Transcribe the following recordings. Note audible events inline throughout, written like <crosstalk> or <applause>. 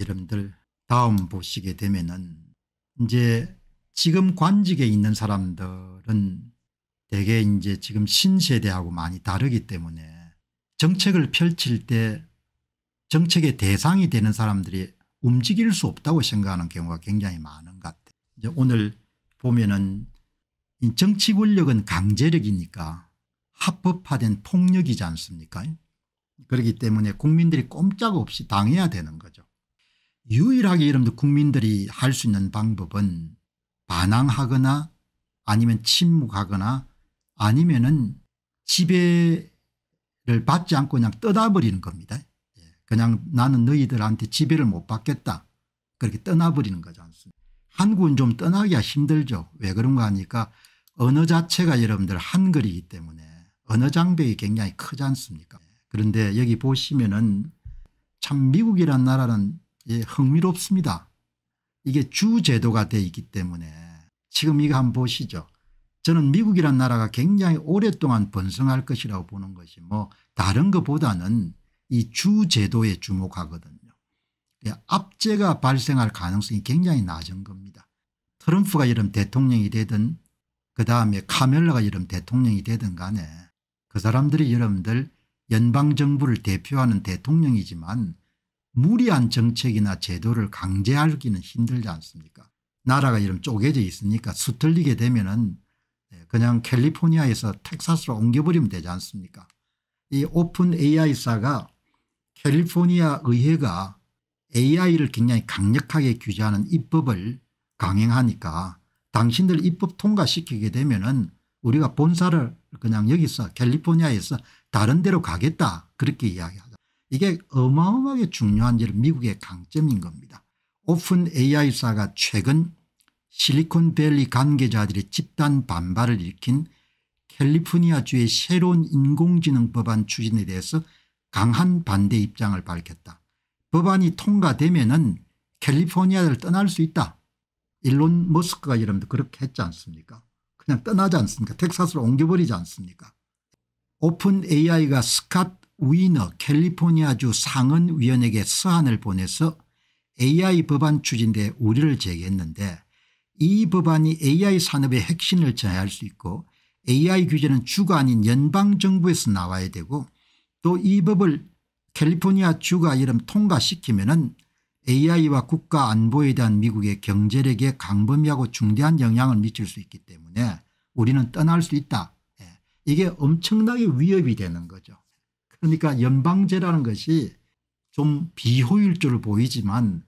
여러분들 다음 보시게 되면은 이제 지금 관직에 있는 사람들은 대개 이제 지금 신세대하고 많이 다르기 때문에 정책을 펼칠 때 정책의 대상이 되는 사람들이 움직일 수 없다고 생각하는 경우가 굉장히 많은 것 같아요. 이제 오늘 보면은 정치 권력은 강제력이니까 합법화된 폭력이지 않습니까? 그렇기 때문에 국민들이 꼼짝없이 당해야 되는 거죠. 유일하게 여러분들 국민들이 할 수 있는 방법은 반항하거나 아니면 침묵하거나 아니면은 지배를 받지 않고 그냥 떠나버리는 겁니다. 예. 그냥 나는 너희들한테 지배를 못 받겠다. 그렇게 떠나버리는 거지 않습니까 한국은 좀 떠나기가 힘들죠. 왜 그런가 하니까 언어 자체가 여러분들 한글이기 때문에 언어 장벽이 굉장히 크지 않습니까 그런데 여기 보시면은 참 미국이란 나라는 예, 흥미롭습니다. 이게 주제도가 돼 있기 때문에 지금 이거 한번 보시죠. 저는 미국이란 나라가 굉장히 오랫동안 번성할 것이라고 보는 것이 뭐 다른 것보다는 이 주제도에 주목하거든요. 예, 압제가 발생할 가능성이 굉장히 낮은 겁니다. 트럼프가 이런 대통령이 되든 그다음에 카멜라가 이런 대통령이 되든 간에 그 사람들이 여러분들 연방정부를 대표하는 대통령이지만 무리한 정책이나 제도를 강제하기는 힘들지 않습니까 나라가 이런 쪼개져 있으니까 수틀리게 되면 은 네, 그냥 캘리포니아에서 텍사스로 옮겨버리면 되지 않습니까 이 오픈 AI사가 캘리포니아 의회가 AI를 굉장히 강력하게 규제하는 입법을 강행하니까 당신들 입법 통과시키게 되면 은 우리가 본사를 그냥 여기서 캘리포니아에서 다른 데로 가겠다 그렇게 이야기합니다. 이게 어마어마하게 중요한 일은 미국의 강점인 겁니다. 오픈 AI사가 최근 실리콘밸리 관계자들의 집단 반발을 일으킨 캘리포니아주의 새로운 인공지능 법안 추진에 대해서 강한 반대 입장을 밝혔다. 법안이 통과되면 은 캘리포니아를 떠날 수 있다. 일론 머스크가 여러분들 그렇게 했지 않습니까 그냥 떠나지 않습니까 텍사스로 옮겨버리지 않습니까 오픈 AI가 스캇 위너 캘리포니아주 상은위원에게 서한을 보내서 AI 법안 추진대 우려를 제기했는데 이 법안이 AI 산업의 핵심을 해할수 있고 AI 규제는 주가 아닌 연방정부에서 나와야 되고 또 이 법을 캘리포니아 주가 이름 통과시키면 은 AI와 국가 안보에 대한 미국의 경제력에 강범위하고 중대한 영향을 미칠 수 있기 때문에 우리는 떠날 수 있다. 예. 이게 엄청나게 위협이 되는 거죠. 그러니까 연방제라는 것이 좀 비효율적으로 보이지만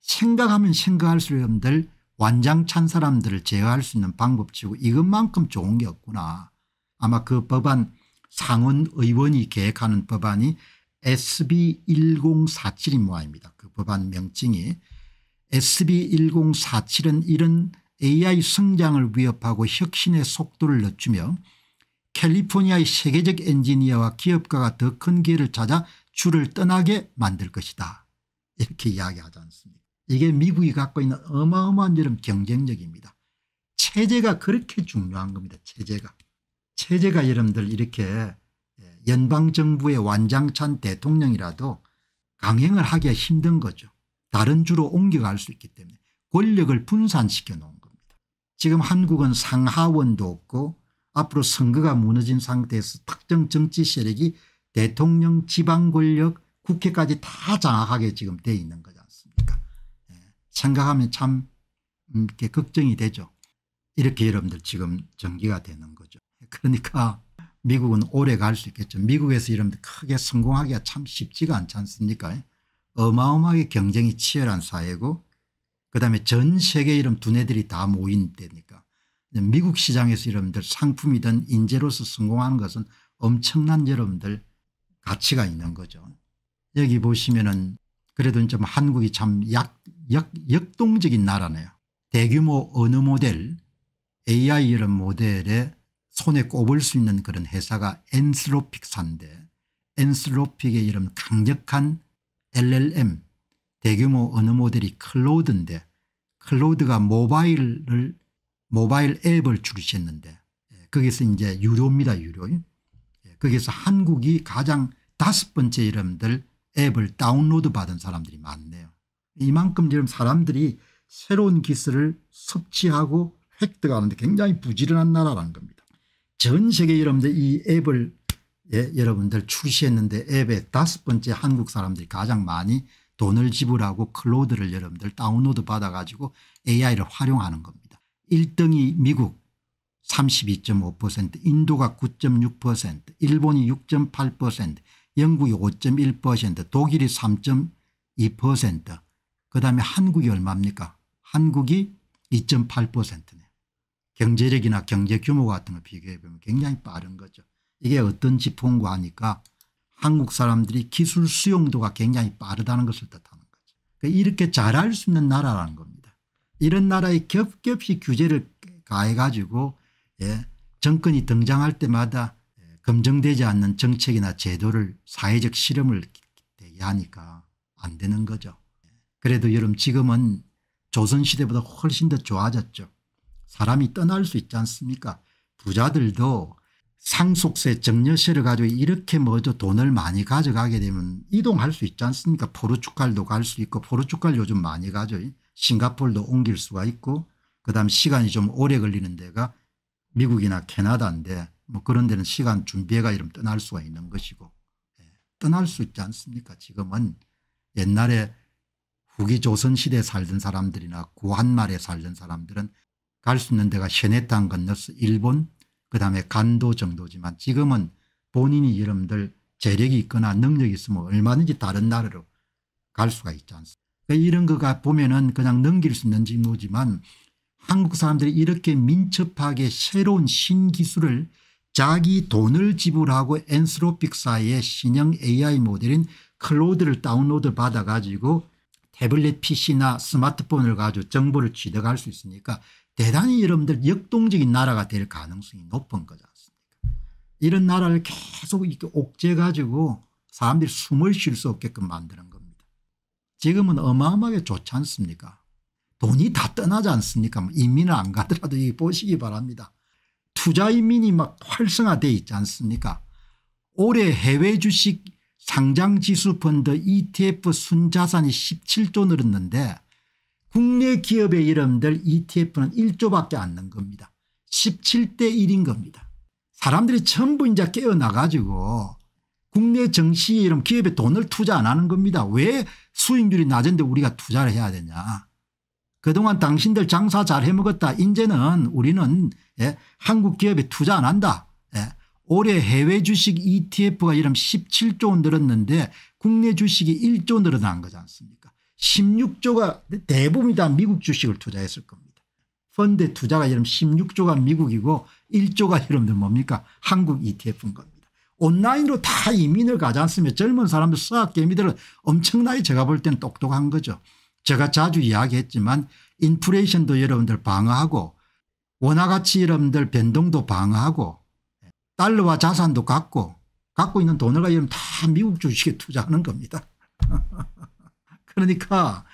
생각하면 생각할수록 늘 완장찬 사람들을 제어할 수 있는 방법치고 이것만큼 좋은 게 없구나. 아마 그 법안 상원의원이 계획하는 법안이 SB1047인 모양입니다. 그 법안 명칭이 SB1047은 이런 AI 성장을 위협하고 혁신의 속도를 늦추며 캘리포니아의 세계적 엔지니어와 기업가가 더큰 길을 찾아 줄을 떠나게 만들 것이다. 이렇게 이야기하지 않습니까 이게 미국이 갖고 있는 어마어마한 여름 경쟁력입니다. 체제가 그렇게 중요한 겁니다. 체제가. 체제가 여러분들 이렇게 예, 연방정부의 완장찬 대통령이라도 강행을 하기가 힘든 거죠. 다른 주로 옮겨갈 수 있기 때문에 권력을 분산시켜 놓은 겁니다. 지금 한국은 상하원도 없고 앞으로 선거가 무너진 상태에서 특정 정치 세력이 대통령 지방 권력 국회까지 다 장악하게 지금 돼 있는 거지 않습니까 예. 생각하면 참 음, 이렇게 걱정이 되죠. 이렇게 여러분들 지금 전기가 되는 거죠. 그러니까 미국은 오래 갈 수 있겠죠. 미국에서 여러분들 크게 성공하기가 참 쉽지가 않지 않습니까 예? 어마어마하게 경쟁이 치열한 사회고 그다음에 전 세계 이름 두뇌들이 다 모인 때니까 미국 시장에서 여러분들 상품이든 인재로서 성공하는 것은 엄청난 여러분들 가치가 있는 거죠. 여기 보시면은 그래도 좀 뭐 한국이 참 약, 약, 역동적인 나라네요. 대규모 언어 모델 AI 이런 모델에 손에 꼽을 수 있는 그런 회사가 엔스로픽사인데 엔스로픽의 이런 강력한 LLM 대규모 언어 모델이 클로드인데 클로드가 모바일을 모바일 앱을 출시했는데 예, 거기서 이제 유료입니다 유료. 예, 거기서 한국이 가장 다섯 번째 이름들 앱을 다운로드 받은 사람들이 많네요. 이만큼 지금 사람들이 새로운 기술을 섭취하고 획득하는데 굉장히 부지런한 나라라는 겁니다. 전 세계 여러분들 이 앱을 예, 여러분들 출시했는데 앱에 다섯 번째 한국 사람들이 가장 많이 돈을 지불하고 클로드를 여러분들 다운로드 받아가지고 AI를 활용하는 겁니다. 1등이 미국 32.5% 인도가 9.6% 일본이 6.8% 영국이 5.1% 독일이 3.2%그 다음에 한국이 얼마입니까 한국이 2.8%네요. 경제력이나 경제 규모 같은 걸 비교해 보면 굉장히 빠른 거죠. 이게 어떤 지표인가 하니까 한국 사람들이 기술 수용도가 굉장히 빠르다는 것을 뜻하는 거죠. 그러니까 이렇게 잘할 수 있는 나라라는 겁니다. 이런 나라에 겹겹이 규제를 가해가지고 예, 정권이 등장할 때마다 예, 검증되지 않는 정책이나 제도를 사회적 실험을 대기하니까 안 되는 거죠. 그래도 여러분 지금은 조선시대보다 훨씬 더 좋아졌죠. 사람이 떠날 수 있지 않습니까 부자들도 상속세 정여세를 가지고 이렇게 먼저 돈을 많이 가져가게 되면 이동할 수 있지 않습니까 포르투갈도 갈 수 있고 포르투갈 요즘 많이 가죠. 싱가폴도 옮길 수가 있고 그다음 시간이 좀 오래 걸리는 데가 미국이나 캐나다인데 뭐 그런 데는 시간 준비해가 이러면 떠날 수가 있는 것이고 예. 떠날 수 있지 않습니까 지금은 옛날에 후기 조선시대에 살던 사람들이나 고한말에 살던 사람들은 갈 수 있는 데가 셔네탄 건너서 일본 그다음에 간도 정도지만 지금은 본인이 여러분들 재력이 있거나 능력이 있으면 얼마든지 다른 나라로 갈 수가 있지 않습니까 그 이런 거가 보면은 그냥 넘길 수 있는 직무지만 한국 사람들이 이렇게 민첩하게 새로운 신기술을 자기 돈을 지불하고 엔스로픽사의 신형 AI 모델인 클로드를 다운로드 받아 가지고 태블릿 PC나 스마트폰을 가지고 정보를 취득할 수 있으니까 대단히 여러분들 역동적인 나라가 될 가능성이 높은 거지 않습니까 이런 나라를 계속 이렇게 옥죄 가지고 사람들이 숨을 쉴 수 없게끔 만드는 겁니다. 지금은 어마어마하게 좋지 않습니까 돈이 다 떠나지 않습니까 뭐 이민을 안 가더라도 이 보시기 바랍니다. 투자 인민이막 활성화되어 있지 않습니까 올해 해외 주식 상장 지수 펀드 ETF 순자산이 17조 늘었는데 국내 기업의 이름들 ETF는 1조밖에 안 는 겁니다. 17대 1인 겁니다. 사람들이 전부 이제 깨어나가지고 국내 정시 이름 기업에 돈을 투자 안 하는 겁니다. 왜 수익률이 낮은데 우리가 투자를 해야 되냐. 그동안 당신들 장사 잘 해먹었다. 이제는 우리는 예, 한국 기업에 투자 안 한다. 예, 올해 해외 주식 ETF가 이름 17조 원 늘었는데 국내 주식이 1조 늘어난 거지 않습니까 16조가 대부분이 다 미국 주식을 투자했을 겁니다. 펀드 투자가 이름 16조가 미국이고 1조가 여러분 뭡니까 한국 ETF인 겁니다. 온라인으로 다 이민을 가지 않습니까 젊은 사람들 수학개미들은 엄청나게 제가 볼 땐 똑똑한 거죠. 제가 자주 이야기했지만 인플레이션도 여러분들 방어하고 원화가치 여러분들 변동도 방어하고 달러와 자산도 갖고 갖고 있는 돈을 가지고 다 미국 주식에 투자하는 겁니다. <laughs> 그러니까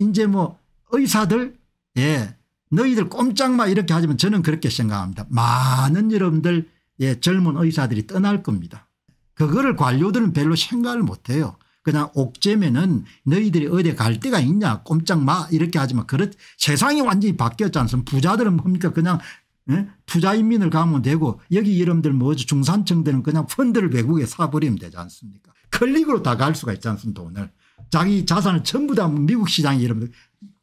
이제 뭐 의사들 예 너희들 꼼짝마 이렇게 하지만 저는 그렇게 생각합니다. 많은 여러분들 예, 젊은 의사들이 떠날 겁니다. 그거를 관료들은 별로 생각을 못해요. 그냥 옥죄면은 너희들이 어디 갈 데가 있냐 꼼짝 마 이렇게 하지만 그렇 세상이 완전히 바뀌었지 않습니까 부자들은 뭡니까 그냥 예? 투자인민을 가면 되고 여기 이름들 뭐죠 중산층들은 그냥 펀드를 외국에 사버리면 되지 않습니까 클릭으로 다 갈 수가 있지 않습니까 돈을 자기 자산을 전부 다 미국 시장에 여러들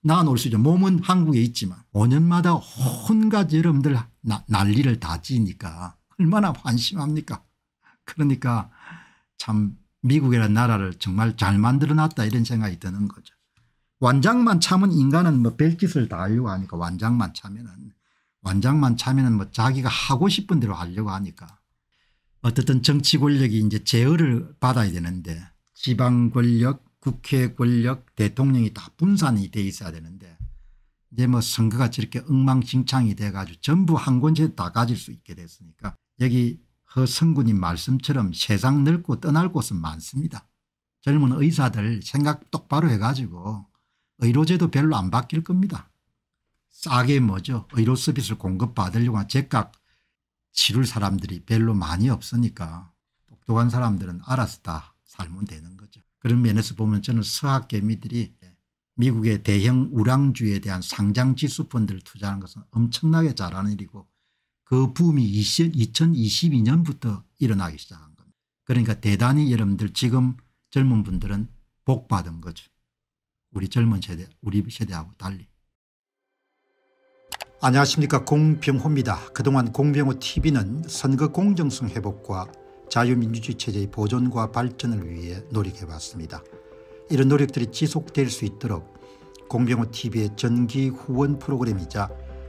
나눠놓을 수 있죠 몸은 한국에 있지만 5년마다 온갖 여러분들 난리를 다 지니까 얼마나 환심합니까 그러니까 참 미국이라는 나라를 정말 잘 만들어놨다 이런 생각이 드는 거죠. 완장만 참은 인간은 뭐 별짓을 다 하려고 하니까 완장만 참면 완장만 참면뭐 자기가 하고 싶은 대로 하려고 하니까 어쨌든 정치 권력이 이제 제어를 받아야 되는데 지방 권력 국회 권력 대통령이 다 분산이 돼 있어야 되는데 이제 뭐 선거가 저렇게 엉망진창이 돼가지고 전부 한 권씩 다 가질 수 있게 됐으니까 여기 허성군님 말씀처럼 세상 늙고 떠날 곳은 많습니다. 젊은 의사들 생각 똑바로 해가지고 의료제도 별로 안 바뀔 겁니다. 싸게 뭐죠 의료 서비스를 공급받으려고 제각 치룰 사람들이 별로 많이 없으니까 똑똑한 사람들은 알아서 다 살면 되는 거죠. 그런 면에서 보면 저는 서학개미들이 미국의 대형 우량주에 대한 상장지수펀드를 투자하는 것은 엄청나게 잘하는 일이고 그 붐이 20, 2022년부터 일어나기 시작한 겁니다. 그러니까 대단히 여러분들 지금 젊은 분들은 복 받은 거죠. 우리 젊은 세대 우리 세대하고 달리. 안녕하십니까 공병호입니다. 그동안 공병호 tv는 선거 공정성 회복과 자유민주주의 체제의 보존과 발전을 위해 노력해봤습니다. 이런 노력들이 지속될 수 있도록 공병호 tv의 전기 후원 프로그램이자